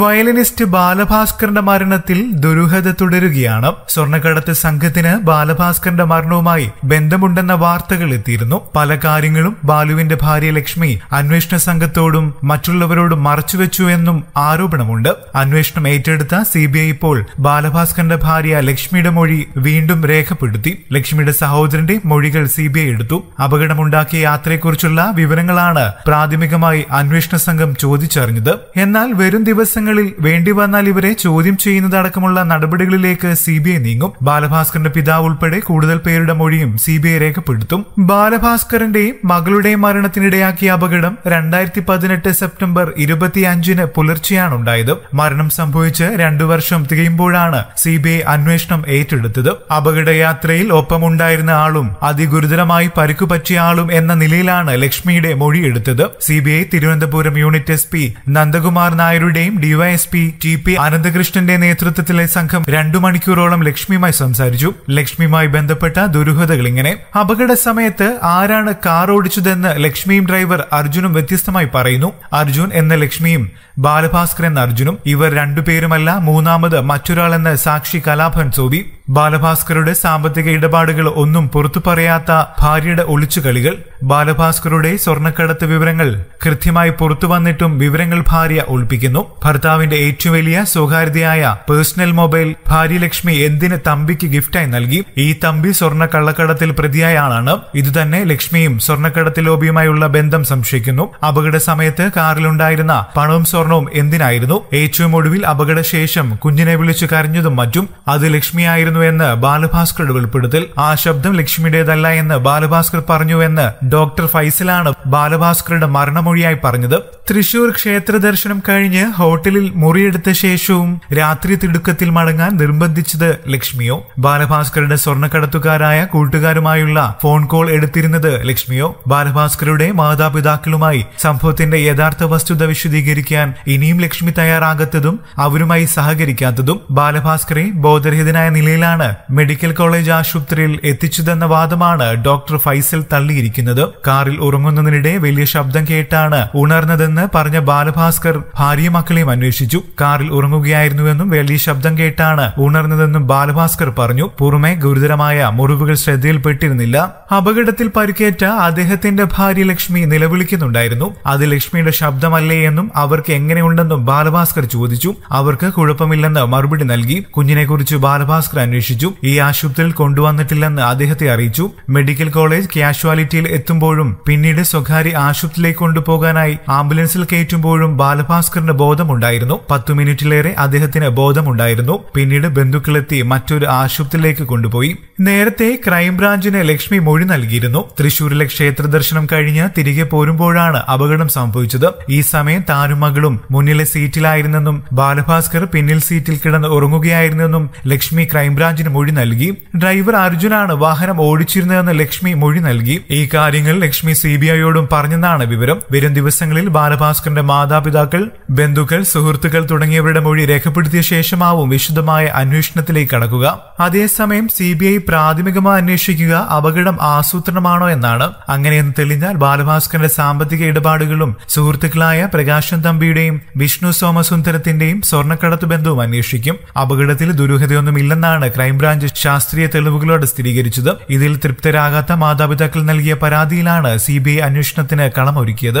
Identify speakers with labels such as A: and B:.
A: violinist ബാലഭാസ്കറിന്റെ മരണത്തിൽ ദുരൂഹത തുടരുകയാണ് സ്വർണ്ണക്കടത്ത് സംഘത്തിന് ബാലഭാസ്കറിന്റെ മരണവുമായി ബന്ധമുണ്ടെന്ന വാർത്തകൾ എത്തിയിരുന്നു പല കാര്യങ്ങളും ബാലുവിന്റെ ഭാര്യ ലക്ഷ്മി അന്വേഷണ സംഘത്തോടും മറ്റുള്ളവരോടും മറച്ചുവെച്ചു എന്നും ആരോപണമുണ്ട് അന്വേഷണം ഏറ്റെടുത്ത സി ഇപ്പോൾ ബാലഭാസ്കറിന്റെ ഭാര്യ ലക്ഷ്മിയുടെ മൊഴി വീണ്ടും രേഖപ്പെടുത്തി ലക്ഷ്മിയുടെ സഹോദരന്റെ മൊഴികൾ സി എടുത്തു അപകടമുണ്ടാക്കിയ യാത്രയെക്കുറിച്ചുള്ള വിവരങ്ങളാണ് പ്രാഥമികമായി അന്വേഷണ സംഘം ചോദിച്ചറിഞ്ഞത് എന്നാൽ വരും ദിവസം വേണ്ടി വേണ്ടിവന്നാൽ ഇവരെ ചോദ്യം ചെയ്യുന്നതടക്കമുള്ള നടപടികളിലേക്ക് സി ബി ഐ നീങ്ങും ബാലഭാസ്കറിന്റെ പിതാവ് ഉൾപ്പെടെ കൂടുതൽ പേരുടെ മൊഴിയും സി ബി ഐ രേഖപ്പെടുത്തും ബാലഭാസ്കറിന്റെയും മകളുടെയും മരണത്തിനിടയാക്കിയ അപകടം രണ്ടായിരത്തി പതിനെട്ട് സെപ്റ്റംബർ ഇരുപത്തിയഞ്ചിന് പുലർച്ചെയാണ് ഉണ്ടായത് മരണം സംഭവിച്ച് രണ്ടു വർഷം തികയുമ്പോഴാണ് സി ബി ഐ അന്വേഷണം ഏറ്റെടുത്തത് അപകടയാത്രയിൽ ഒപ്പമുണ്ടായിരുന്ന ആളും അതിഗുരുതരമായി പരുക്കുപറ്റിയ ആളും എന്ന നിലയിലാണ് ലക്ഷ്മിയുടെ മൊഴിയെടുത്തത് C B I Thiruvananthapuram unit S P Nandakumar നായരുടെയും ഡി ഡിവൈഎസ്പി ടി പി അനന്തകൃഷ്ണന്റെ നേതൃത്വത്തിലെ സംഘം രണ്ടു മണിക്കൂറോളം ലക്ഷ്മിയുമായി സംസാരിച്ചു ലക്ഷ്മിയുമായി ബന്ധപ്പെട്ട ദുരൂഹതകൾ ഇങ്ങനെ അപകട സമയത്ത് ആരാണ് കാർ ഓടിച്ചതെന്ന് ലക്ഷ്മിയും ഡ്രൈവർ അർജുനും വ്യത്യസ്തമായി പറയുന്നു അർജുൻ എന്ന ലക്ഷ്മിയും ബാലഭാസ്കർ എന്ന അർജുനും ഇവർ രണ്ടുപേരുമല്ല മൂന്നാമത് മറ്റൊരാളെന്ന് സാക്ഷി കലാഭൻ സോബി ബാലഭാസ്കറുടെ സാമ്പത്തിക ഇടപാടുകൾ ഒന്നും പുറത്തു പറയാത്ത ഭാര്യയുടെ ഒളിച്ചുകളികൾ ബാലഭാസ്കറുടെ സ്വർണ്ണക്കടത്ത് വിവരങ്ങൾ കൃത്യമായി പുറത്തു വന്നിട്ടും വിവരങ്ങൾ ഭാര്യ ഒളിപ്പിക്കുന്നു ഭർത്താവിന്റെ ഏറ്റവും വലിയ സ്വകാര്യതയായ പേഴ്സണൽ മൊബൈൽ ഭാര്യ ലക്ഷ്മി എന്തിന് തമ്പിക്ക് ഗിഫ്റ്റായി നൽകി ഈ തമ്പി സ്വർണ്ണ കള്ളക്കടത്തിൽ പ്രതിയായ ആളാണ് ഇതുതന്നെ ലക്ഷ്മിയും സ്വർണ്ണക്കടത്ത് ലോബിയുമായുള്ള ബന്ധം സംശയിക്കുന്നു അപകട സമയത്ത് കാറിലുണ്ടായിരുന്ന പണവും സ്വർണവും എന്തിനായിരുന്നു ഏറ്റവും ഒടുവിൽ അപകടശേഷം കുഞ്ഞിനെ വിളിച്ചു കരഞ്ഞതും മറ്റും അത് ലക്ഷ്മിയായിരുന്നു എന്ന് ബാലഭാസ്കറുടെ വെളിപ്പെടുത്തൽ ആ ശബ്ദം ലക്ഷ്മിയുടേതല്ല എന്ന് ബാലഭാസ്കർ പറഞ്ഞു എന്ന് ഡോക്ടർ ഫൈസലാണ് ബാലഭാസ്കറുടെ മരണമൊഴിയായി പറഞ്ഞത് തൃശൂർ ക്ഷേത്ര ദർശനം കഴിഞ്ഞ് ഹോട്ടൽ ഹോട്ടലിൽ മുറിയെടുത്ത ശേഷവും രാത്രി തിടുക്കത്തിൽ മടങ്ങാൻ നിർബന്ധിച്ചത് ലക്ഷ്മിയോ ബാലഭാസ്കറുടെ സ്വർണ്ണക്കടത്തുകാരായ കൂട്ടുകാരുമായുള്ള ഫോൺ കോൾ എടുത്തിരുന്നത് ലക്ഷ്മിയോ ബാലഭാസ്കറുടെ മാതാപിതാക്കളുമായി സംഭവത്തിന്റെ യഥാർത്ഥ വസ്തുത വിശദീകരിക്കാൻ ഇനിയും ലക്ഷ്മി തയ്യാറാകാത്തതും അവരുമായി സഹകരിക്കാത്തതും ബാലഭാസ്കറെ ബോധരഹിതനായ നിലയിലാണ് മെഡിക്കൽ കോളേജ് ആശുപത്രിയിൽ എത്തിച്ചതെന്ന വാദമാണ് ഡോക്ടർ ഫൈസൽ തള്ളിയിരിക്കുന്നത് കാറിൽ ഉറങ്ങുന്നതിനിടെ വലിയ ശബ്ദം കേട്ടാണ് ഉണർന്നതെന്ന് പറഞ്ഞ ബാലഭാസ്കർ ഭാര്യ മക്കളെയും അന്വേഷിച്ചു കാറിൽ ഉറങ്ങുകയായിരുന്നുവെന്നും വലിയ ശബ്ദം കേട്ടാണ് ഉണർന്നതെന്നും ബാലഭാസ്കർ പറഞ്ഞു പുറമെ ഗുരുതരമായ മുറിവുകൾ ശ്രദ്ധയിൽപ്പെട്ടിരുന്നില്ല അപകടത്തിൽ പരിക്കേറ്റ അദ്ദേഹത്തിന്റെ ഭാര്യ ലക്ഷ്മി നിലവിളിക്കുന്നുണ്ടായിരുന്നു അത് ലക്ഷ്മിയുടെ ശബ്ദമല്ലേ എന്നും അവർക്ക് എങ്ങനെയുണ്ടെന്നും ബാലഭാസ്കർ ചോദിച്ചു അവർക്ക് കുഴപ്പമില്ലെന്ന് മറുപടി നൽകി കുഞ്ഞിനെക്കുറിച്ച് ബാലഭാസ്കർ അന്വേഷിച്ചു ഈ ആശുപത്രിയിൽ കൊണ്ടുവന്നിട്ടില്ലെന്ന് അദ്ദേഹത്തെ അറിയിച്ചു മെഡിക്കൽ കോളേജ് കാഷ്വാലിറ്റിയിൽ എത്തുമ്പോഴും പിന്നീട് സ്വകാര്യ ആശുപത്രിയിലേക്ക് കൊണ്ടുപോകാനായി ആംബുലൻസിൽ കയറ്റുമ്പോഴും ബാലഭാസ്കറിന് ബോധമുണ്ട് ഉണ്ടായിരുന്നു പത്തു മിനിറ്റിലേറെ അദ്ദേഹത്തിന് ബോധമുണ്ടായിരുന്നു പിന്നീട് ബന്ധുക്കളെത്തി മറ്റൊരു ആശുപത്രിയിലേക്ക് കൊണ്ടുപോയി നേരത്തെ ക്രൈംബ്രാഞ്ചിന് ലക്ഷ്മി മൊഴി നൽകിയിരുന്നു തൃശൂരിലെ ക്ഷേത്ര ദർശനം കഴിഞ്ഞ് തിരികെ പോരുമ്പോഴാണ് അപകടം സംഭവിച്ചത് ഈ സമയം താനും മകളും മുന്നിലെ സീറ്റിലായിരുന്നെന്നും ബാലഭാസ്കർ പിന്നിൽ സീറ്റിൽ കിടന്ന് ഉറങ്ങുകയായിരുന്നെന്നും ലക്ഷ്മി ക്രൈംബ്രാഞ്ചിന് മൊഴി നൽകി ഡ്രൈവർ അർജുനാണ് വാഹനം ഓടിച്ചിരുന്നതെന്ന് ലക്ഷ്മി മൊഴി നൽകി ഈ കാര്യങ്ങൾ ലക്ഷ്മി സി ബി ഐയോടും പറഞ്ഞെന്നാണ് വിവരം വരും ദിവസങ്ങളിൽ ബാലഭാസ്കറിന്റെ മാതാപിതാക്കൾ ബന്ധുക്കൾ സുഹൃത്തുക്കൾ തുടങ്ങിയവരുടെ മൊഴി രേഖപ്പെടുത്തിയ ശേഷമാവും വിശദമായ അന്വേഷണത്തിലേക്ക് കടക്കുക അതേസമയം സി ബി ഐ പ്രാഥമികമായി അന്വേഷിക്കുക അപകടം ആസൂത്രണമാണോ എന്നാണ് അങ്ങനെയെന്ന് തെളിഞ്ഞാൽ ബാലഭാസ്കറിന്റെ സാമ്പത്തിക ഇടപാടുകളും സുഹൃത്തുക്കളായ പ്രകാശൻ തമ്പിയുടെയും വിഷ്ണു സോമസുന്ദരത്തിന്റെയും സ്വർണ്ണക്കടത്ത് ബന്ധവും അന്വേഷിക്കും അപകടത്തിൽ ദുരൂഹതയൊന്നുമില്ലെന്നാണ് ക്രൈംബ്രാഞ്ച് ശാസ്ത്രീയ തെളിവുകളോട് സ്ഥിരീകരിച്ചത് ഇതിൽ തൃപ്തരാകാത്ത മാതാപിതാക്കൾ നൽകിയ പരാതിയിലാണ് സി ബി ഐ അന്വേഷണത്തിന് കളമൊരുക്കിയത്